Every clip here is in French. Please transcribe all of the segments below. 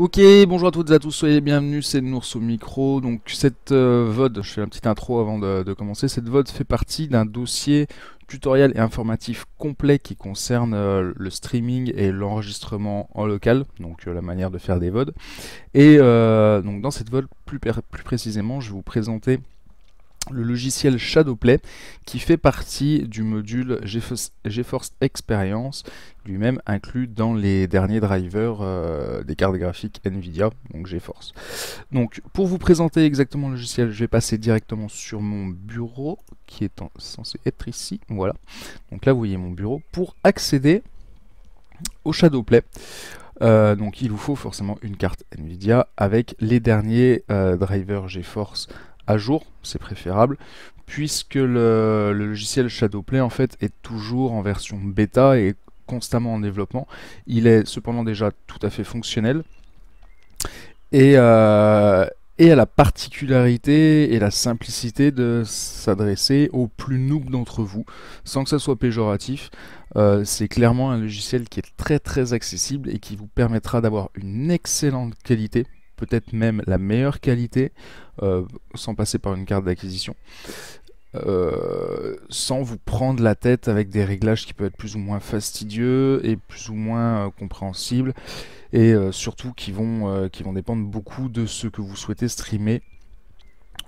Ok, bonjour à toutes et à tous, soyez bienvenus, c'est Nours au micro. Donc cette euh, VOD, je fais un petit intro avant de, commencer, cette VOD fait partie d'un dossier tutoriel et informatif complet qui concerne euh, le streaming et l'enregistrement en local, donc euh, la manière de faire des VOD. Et donc dans cette VOD, plus, plus précisément, je vais vous présenter le logiciel Shadowplay qui fait partie du module GeForce, Experience, lui-même inclus dans les derniers drivers euh, des cartes graphiques Nvidia, donc GeForce. Donc pour vous présenter exactement le logiciel, je vais passer directement sur mon bureau qui est censé être ici, voilà. Donc là vous voyez mon bureau pour accéder au Shadowplay. Euh, donc il vous faut forcément une carte Nvidia avec les derniers euh, drivers GeForce à jour, c'est préférable, puisque le, logiciel Shadowplay en fait est toujours en version bêta et constamment en développement. Il est cependant déjà tout à fait fonctionnel. Et, euh, a la particularité et la simplicité de s'adresser aux plus noobs d'entre vous, sans que ça soit péjoratif. Euh, c'est clairement un logiciel qui est très très accessible et qui vous permettra d'avoir une excellente qualité peut-être même la meilleure qualité, euh, sans passer par une carte d'acquisition, euh, sans vous prendre la tête avec des réglages qui peuvent être plus ou moins fastidieux et plus ou moins euh, compréhensibles, et surtout qui vont, qui vont dépendre beaucoup de ce que vous souhaitez streamer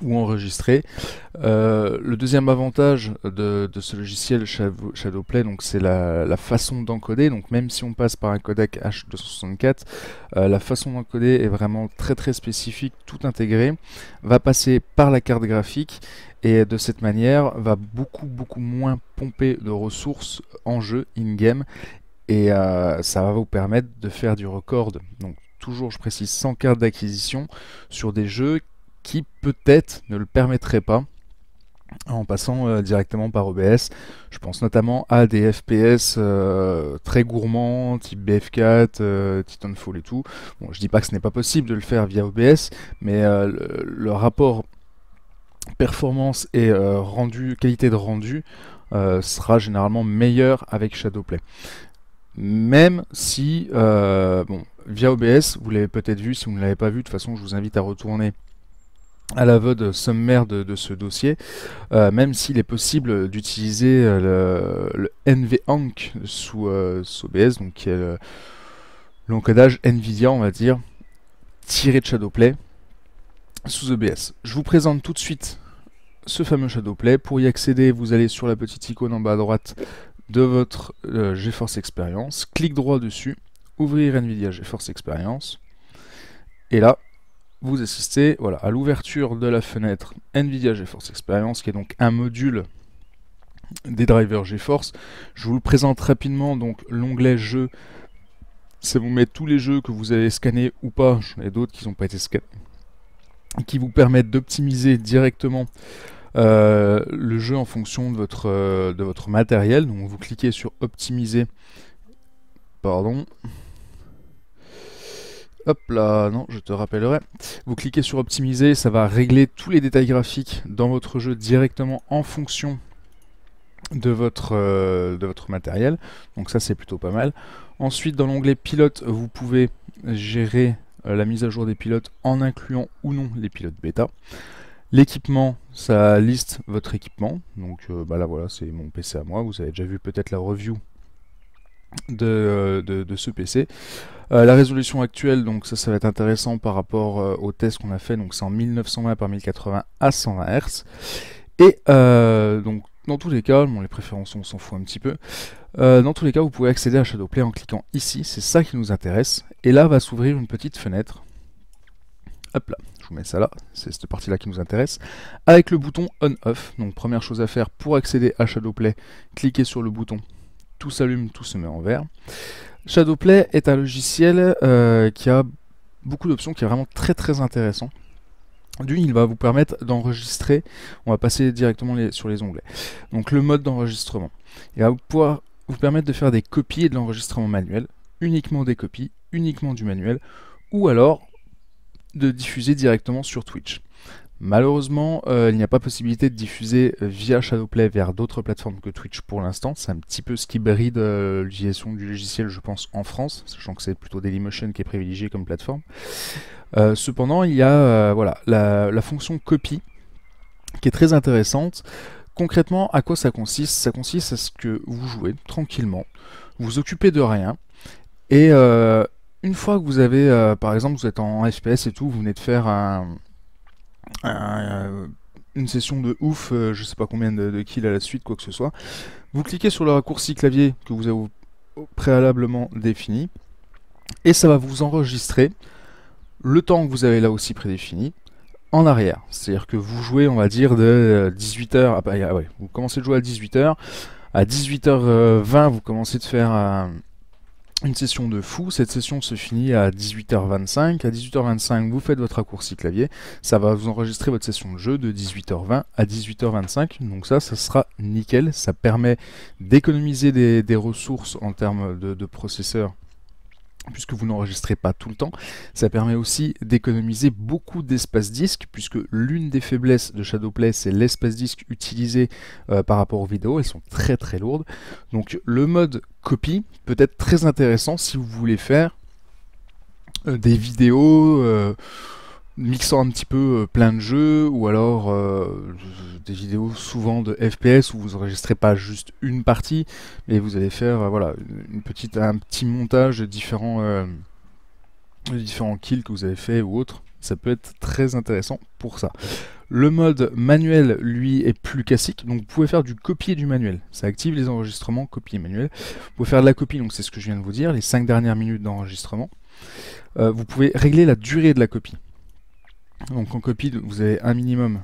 ou enregistrer. Euh, le deuxième avantage de, ce logiciel Shadowplay, donc c'est la, façon d'encoder. Donc même si on passe par un codec H264, euh, la façon d'encoder est vraiment très très spécifique, tout intégré, va passer par la carte graphique et de cette manière va beaucoup beaucoup moins pomper de ressources en jeu in-game et euh, ça va vous permettre de faire du record. Donc toujours, je précise, sans carte d'acquisition sur des jeux qui peut-être ne le permettrait pas en passant euh, directement par OBS. Je pense notamment à des FPS euh, très gourmands, type BF4, euh, Titanfall et tout. Bon, je dis pas que ce n'est pas possible de le faire via OBS, mais le, rapport performance et rendu, qualité de rendu sera généralement meilleur avec Shadowplay. Même si, bon, via OBS, vous l'avez peut-être vu, si vous ne l'avez pas vu, de toute façon, je vous invite à retourner à la vaude sommaire de, de, ce dossier, euh, même s'il est possible d'utiliser euh, le, le NVENC sous, euh, OBS, donc qui l'encodage NVIDIA, on va dire, tiré de Shadowplay sous OBS. Je vous présente tout de suite ce fameux Shadowplay. Pour y accéder, vous allez sur la petite icône en bas à droite de votre GeForce Experience, clique droit dessus, ouvrir NVIDIA GeForce Experience, et là, vous assistez voilà, à l'ouverture de la fenêtre NVIDIA GeForce Experience, qui est donc un module des drivers GeForce. Je vous le présente rapidement, donc l'onglet jeu, ça vous met tous les jeux que vous avez scannés ou pas, j'en d'autres qui n'ont pas été scannés, qui vous permettent d'optimiser directement euh, le jeu en fonction de votre, euh, de votre matériel. Donc vous cliquez sur optimiser, pardon, Hop là, non, je te rappellerai. Vous cliquez sur optimiser, ça va régler tous les détails graphiques dans votre jeu directement en fonction de votre, euh, de votre matériel. Donc ça, c'est plutôt pas mal. Ensuite, dans l'onglet pilote, vous pouvez gérer euh, la mise à jour des pilotes en incluant ou non les pilotes bêta. L'équipement, ça liste votre équipement. Donc euh, bah là, voilà, c'est mon PC à moi. Vous avez déjà vu peut-être la review euh, de, ce PC. Euh, la résolution actuelle, donc ça, va être intéressant par rapport euh, au test qu'on a fait, donc c'est en 1920 par 1080 à 120 Hz. Et donc dans tous les cas, les préférences on s'en fout un petit peu, dans tous les cas vous pouvez accéder à Shadowplay en cliquant ici, c'est ça qui nous intéresse. Et là va s'ouvrir une petite fenêtre. Hop là, je vous mets ça là, c'est cette partie-là qui nous intéresse, avec le bouton On-Off. Donc première chose à faire pour accéder à Shadowplay, cliquez sur le bouton tout s'allume, tout se met en vert. Shadowplay est un logiciel euh, qui a beaucoup d'options, qui est vraiment très très intéressant. D'une, il va vous permettre d'enregistrer, on va passer directement sur les onglets, donc le mode d'enregistrement. Il va pouvoir vous permettre de faire des copies et de l'enregistrement manuel, uniquement des copies, uniquement du manuel, ou alors de diffuser directement sur Twitch. Malheureusement, euh, il n'y a pas possibilité de diffuser euh, via Shadowplay vers d'autres plateformes que Twitch pour l'instant. C'est un petit peu ce qui bride euh, l'utilisation du logiciel, je pense, en France, sachant que c'est plutôt Dailymotion qui est privilégié comme plateforme. cependant, il y a voilà, la, la, fonction copy qui est très intéressante. Concrètement, à quoi ça consiste Ça consiste à ce que vous jouez tranquillement, vous vous occupez de rien, et une fois que vous avez, par exemple, vous êtes en FPS et tout, vous venez de faire un, euh, une session de ouf, euh, je sais pas combien de, kills à la suite, quoi que ce soit. Vous cliquez sur le raccourci clavier que vous avez préalablement défini, et ça va vous enregistrer le temps que vous avez là aussi prédéfini en arrière. C'est-à-dire que vous jouez, on va dire, de 18h, euh, ah bah, ouais, vous commencez de jouer à 18h, à 18h20, vous commencez de faire une session de fou. Cette session se finit à 18h25. À 18h25, vous faites votre raccourci clavier. Ça va vous enregistrer votre session de jeu de 18h20 à 18h25. Donc ça, ça sera nickel. Ça permet d'économiser des, ressources en termes de, de processeurs puisque vous n'enregistrez pas tout le temps. Ça permet aussi d'économiser beaucoup d'espace disque, puisque l'une des faiblesses de Shadowplay, c'est l'espace disque utilisé euh, par rapport aux vidéos, elles sont très très lourdes. Donc le mode copie peut être très intéressant si vous voulez faire euh, des vidéos... Euh, mixant un petit peu euh, plein de jeux ou alors euh, des vidéos souvent de FPS où vous enregistrez pas juste une partie mais vous allez faire euh, voilà une petite un petit montage de différents différents kills que vous avez fait ou autre. ça peut être très intéressant pour ça le mode manuel lui est plus classique donc vous pouvez faire du copier du manuel ça active les enregistrements copier manuel vous pouvez faire de la copie donc c'est ce que je viens de vous dire les 5 dernières minutes d'enregistrement vous pouvez régler la durée de la copie donc en copie, vous avez un minimum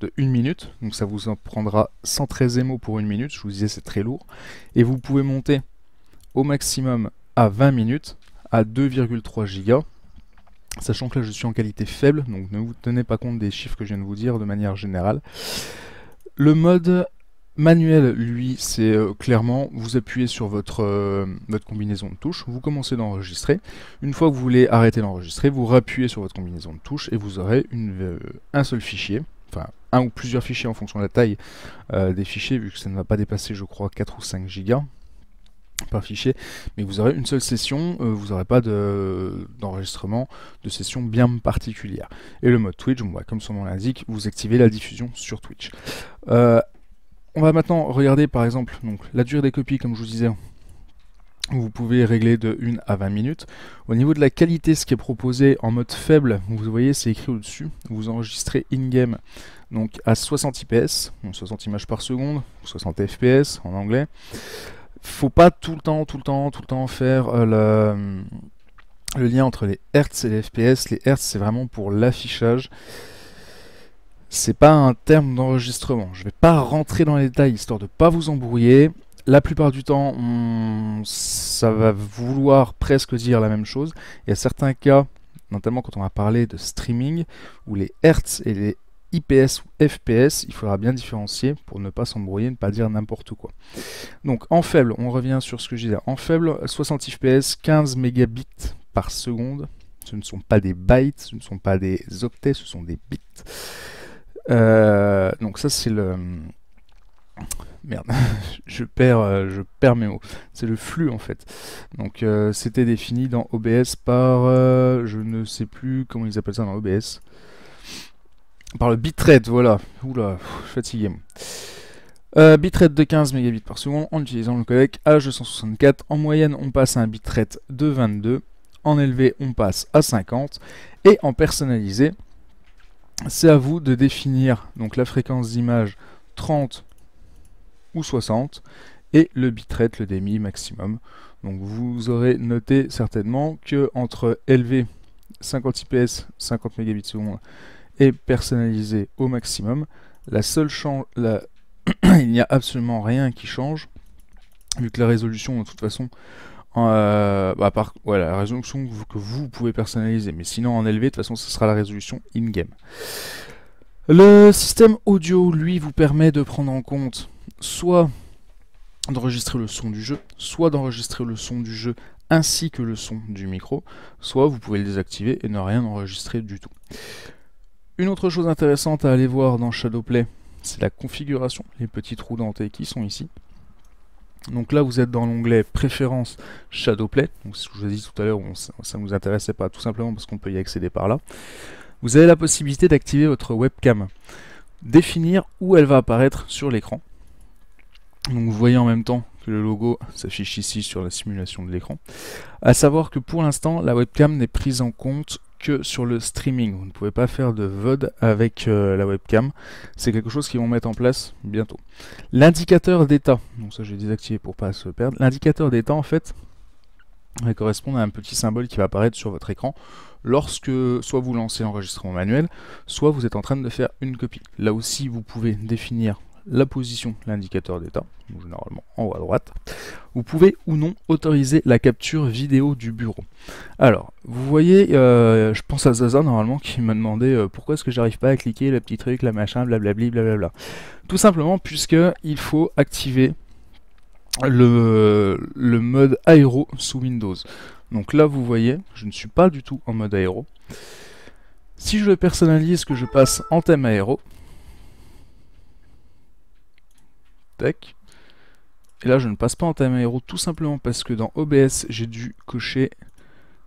de 1 minute. Donc ça vous en prendra 113 émaux pour 1 minute. Je vous disais, c'est très lourd. Et vous pouvez monter au maximum à 20 minutes à 2,3 gigas. Sachant que là, je suis en qualité faible, donc ne vous tenez pas compte des chiffres que je viens de vous dire de manière générale. Le mode Manuel, lui, c'est euh, clairement, vous appuyez sur euh, votre, combinaison de touches, vous commencez d'enregistrer. Une fois que vous voulez arrêter d'enregistrer, vous rappuyez sur votre combinaison de touches et vous aurez euh, un seul fichier, enfin un ou plusieurs fichiers en fonction de la taille des fichiers, vu que ça ne va pas dépasser, je crois, 4 ou 5 gigas par fichier, mais vous aurez une seule session, vous n'aurez pas d'enregistrement de, session bien particulière. Et le mode Twitch, bah, comme son nom l'indique, vous activez la diffusion sur Twitch. On va maintenant regarder par exemple donc, la durée des copies, comme je vous disais, vous pouvez régler de 1 à 20 minutes. Au niveau de la qualité, ce qui est proposé en mode faible, vous voyez, c'est écrit au-dessus. Vous enregistrez in-game donc à 60 IPS, 60 images par seconde, 60 FPS en anglais. Faut pas tout le temps, tout le temps, tout le temps faire euh, le, le lien entre les Hertz et les FPS. Les Hertz, c'est vraiment pour l'affichage c'est pas un terme d'enregistrement. Je vais pas rentrer dans les détails histoire de pas vous embrouiller. La plupart du temps, ça va vouloir presque dire la même chose. Il y a certains cas, notamment quand on va parler de streaming, où les Hertz et les IPS ou FPS, il faudra bien différencier pour ne pas s'embrouiller, ne pas dire n'importe quoi. Donc en faible, on revient sur ce que je disais. En faible, 60 FPS, 15 mégabits par seconde. Ce ne sont pas des bytes, ce ne sont pas des octets, ce sont des bits. Euh, donc ça c'est le... Merde, je perds, euh, je perds mes mots. C'est le flux en fait. Donc euh, c'était défini dans OBS par... je ne sais plus comment ils appellent ça dans OBS. Par le bitrate, voilà. Oula, fatigué. bitrate de 15 mégabits par seconde en utilisant le codec H264. En moyenne, on passe à un bitrate de 22. En élevé, on passe à 50. Et en personnalisé, c'est à vous de définir donc la fréquence d'image 30 ou 60 et le bitrate, le démi maximum. Donc vous aurez noté certainement que entre élevé 50 IPS, 50 Mbps et personnalisé au maximum, la seule il n'y a absolument rien qui change vu que la résolution de toute façon voilà, euh, bah, la résolution que vous, pouvez personnaliser, mais sinon en élevé, de toute façon, ce sera la résolution in-game. Le système audio, lui, vous permet de prendre en compte soit d'enregistrer le son du jeu, soit d'enregistrer le son du jeu ainsi que le son du micro, soit vous pouvez le désactiver et ne rien enregistrer du tout. Une autre chose intéressante à aller voir dans Shadowplay, c'est la configuration, les petits trous dentés qui sont ici. Donc là, vous êtes dans l'onglet Préférences Shadowplay. Donc, ce que je vous ai dit tout à l'heure, ça ne vous intéressait pas tout simplement parce qu'on peut y accéder par là. Vous avez la possibilité d'activer votre webcam, définir où elle va apparaître sur l'écran. Donc vous voyez en même temps que le logo s'affiche ici sur la simulation de l'écran. A savoir que pour l'instant, la webcam n'est prise en compte sur le streaming. Vous ne pouvez pas faire de VOD avec euh, la webcam. C'est quelque chose qu'ils vont mettre en place bientôt. L'indicateur d'état, donc ça j'ai désactivé pour pas se perdre. L'indicateur d'état en fait, va euh, correspond à un petit symbole qui va apparaître sur votre écran lorsque soit vous lancez l'enregistrement manuel, soit vous êtes en train de faire une copie. Là aussi, vous pouvez définir la position, l'indicateur d'état, généralement en haut à droite, vous pouvez ou non autoriser la capture vidéo du bureau. Alors, vous voyez, euh, je pense à Zaza normalement qui m'a demandé euh, pourquoi est-ce que j'arrive pas à cliquer le petit truc, la machin, blablabli, blablabla. Tout simplement puisque il faut activer le, le mode aéro sous Windows. Donc là, vous voyez, je ne suis pas du tout en mode aéro. Si je le personnalise, que je passe en thème aéro, Et là, je ne passe pas en time aéro tout simplement parce que dans OBS, j'ai dû cocher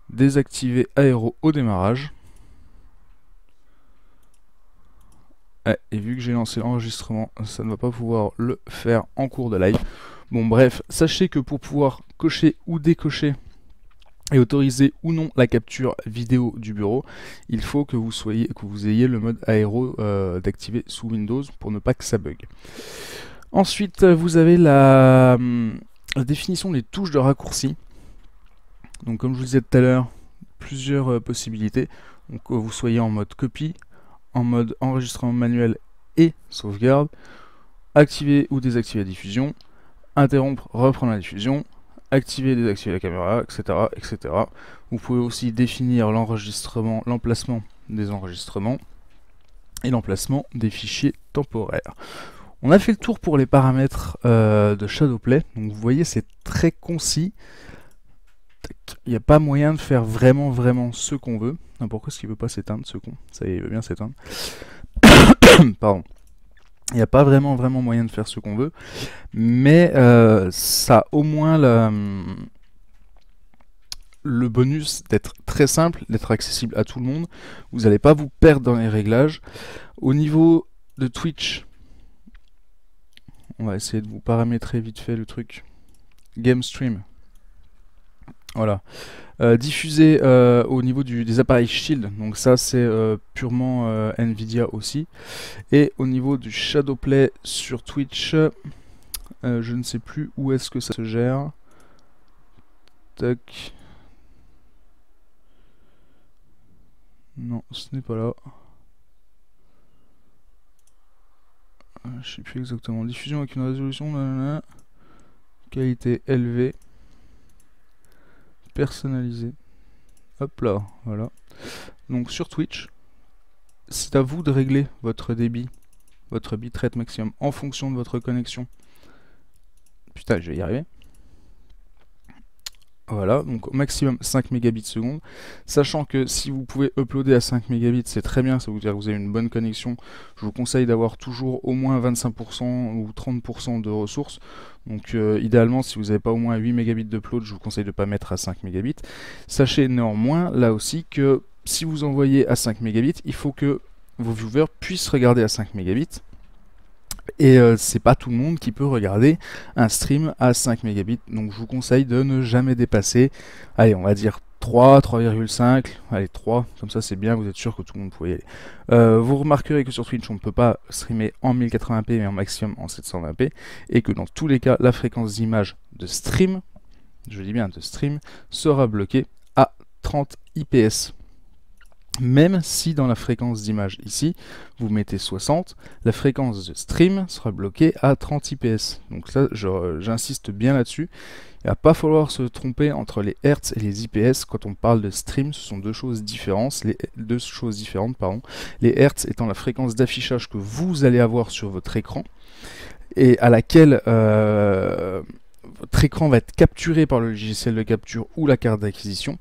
désactiver aéro au démarrage. Eh, et vu que j'ai lancé l'enregistrement, ça ne va pas pouvoir le faire en cours de live. Bon bref, sachez que pour pouvoir cocher ou décocher et autoriser ou non la capture vidéo du bureau, il faut que vous soyez que vous ayez le mode aéro euh, d'activer sous Windows pour ne pas que ça bug. Ensuite, vous avez la, définition des touches de raccourci. Donc comme je vous disais tout à l'heure, plusieurs euh, possibilités. Donc euh, vous soyez en mode copie, en mode enregistrement manuel et sauvegarde, activer ou désactiver la diffusion, interrompre, reprendre la diffusion, activer, désactiver la caméra, etc. etc. Vous pouvez aussi définir l'enregistrement, l'emplacement des enregistrements et l'emplacement des fichiers temporaires. On a fait le tour pour les paramètres euh, de Shadowplay. Donc vous voyez, c'est très concis. Il n'y a pas moyen de faire vraiment, vraiment ce qu'on veut. pourquoi est-ce qu'il ne veut pas s'éteindre, ce con Ça il veut bien s'éteindre. Pardon. Il n'y a pas vraiment, vraiment moyen de faire ce qu'on veut. Mais euh, ça a au moins le bonus d'être très simple, d'être accessible à tout le monde. Vous n'allez pas vous perdre dans les réglages. Au niveau de Twitch, on va essayer de vous paramétrer vite fait le truc. Game stream. Voilà. Diffuser euh, diffusé euh, au niveau des appareils Shield, donc ça c'est euh, purement Nvidia aussi. Et au niveau du Shadowplay sur Twitch, je ne sais plus où est-ce que ça se gère. Tac. Non, ce n'est pas là. je sais plus exactement, diffusion avec une résolution, qualité élevée, personnalisée. Hop là, voilà. Donc sur Twitch, c'est à vous de régler votre débit, votre bitrate maximum en fonction de votre connexion. Putain, je vais y arriver. Voilà, donc au maximum 5 mégabits seconde. Sachant que si vous pouvez uploader à 5 mégabits, c'est très bien, ça veut dire que vous avez une bonne connexion. Je vous conseille d'avoir toujours au moins 25% ou 30% de ressources. Donc euh, idéalement, si vous n'avez pas au moins 8 mégabits d'upload, je vous conseille de ne pas mettre à 5 mégabits. Sachez néanmoins, là aussi, que si vous envoyez à 5 mégabits, il faut que vos viewers puissent regarder à 5 mégabits et euh, c'est pas tout le monde qui peut regarder un stream à 5 mégabits. Donc je vous conseille de ne jamais dépasser, allez, on va dire 3, 3,5, allez 3, comme ça c'est bien, vous êtes sûr que tout le monde pouvait y aller. Euh, vous remarquerez que sur Twitch on ne peut pas streamer en 1080p mais en maximum en 720p, et que dans tous les cas la fréquence d'image de stream, je dis bien de stream, sera bloquée à 30 IPS même si dans la fréquence d'image ici, vous mettez 60, la fréquence de stream sera bloquée à 30 IPS. Donc là, euh, j'insiste bien là-dessus. Il va pas falloir se tromper entre les Hertz et les IPS quand on parle de stream, ce sont deux choses différentes, les, deux choses différentes pardon. Les Hertz étant la fréquence d'affichage que vous allez avoir sur votre écran et à laquelle euh, votre écran va être capturé par le logiciel de capture ou la carte d'acquisition.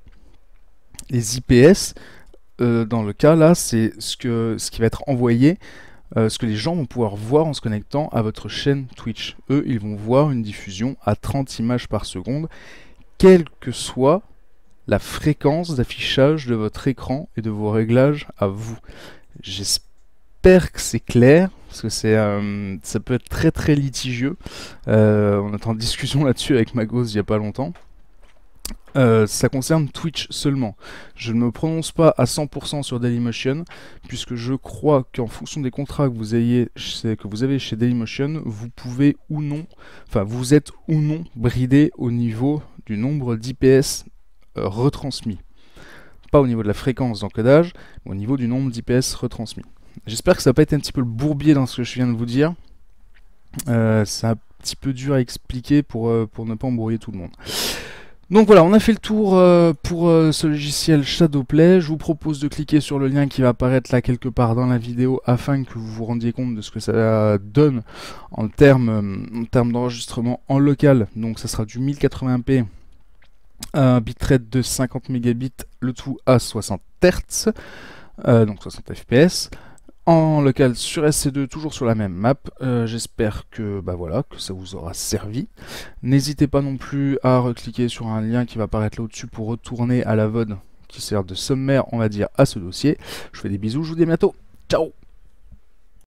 Les IPS, euh, dans le cas là, c'est ce, qui va être envoyé, euh, ce que les gens vont pouvoir voir en se connectant à votre chaîne Twitch. Eux, ils vont voir une diffusion à 30 images par seconde, quelle que soit la fréquence d'affichage de votre écran et de vos réglages à vous. J'espère que c'est clair, parce que c'est, euh, ça peut être très très litigieux. on est en discussion là-dessus avec Magos il n'y a pas longtemps. Euh, ça concerne Twitch seulement. Je ne me prononce pas à 100% sur Dailymotion, puisque je crois qu'en fonction des contrats que vous, avez chez Dailymotion, vous pouvez ou non, enfin vous êtes ou non bridé au niveau du nombre d'IPS euh, retransmis. Pas au niveau de la fréquence d'encodage, mais au niveau du nombre d'IPS retransmis. J'espère que ça va pas été un petit peu le bourbier dans ce que je viens de vous dire. c'est euh, un petit peu dur à expliquer pour, pour ne pas embrouiller tout le monde. Donc voilà, on a fait le tour euh, pour euh, ce logiciel Shadowplay. Je vous propose de cliquer sur le lien qui va apparaître là quelque part dans la vidéo afin que vous vous rendiez compte de ce que ça donne en termes euh, d'enregistrement en local. Donc ça sera du 1080p, un bitrate de 50 mégabits, le tout à 60 Hz, donc 60 fps en local sur SC2, toujours sur la même map. Euh, j'espère que, bah voilà, que ça vous aura servi. N'hésitez pas non plus à recliquer sur un lien qui va apparaître là au-dessus pour retourner à la VOD qui sert de sommaire, on va dire, à ce dossier. Je vous fais des bisous, je vous dis à bientôt. Ciao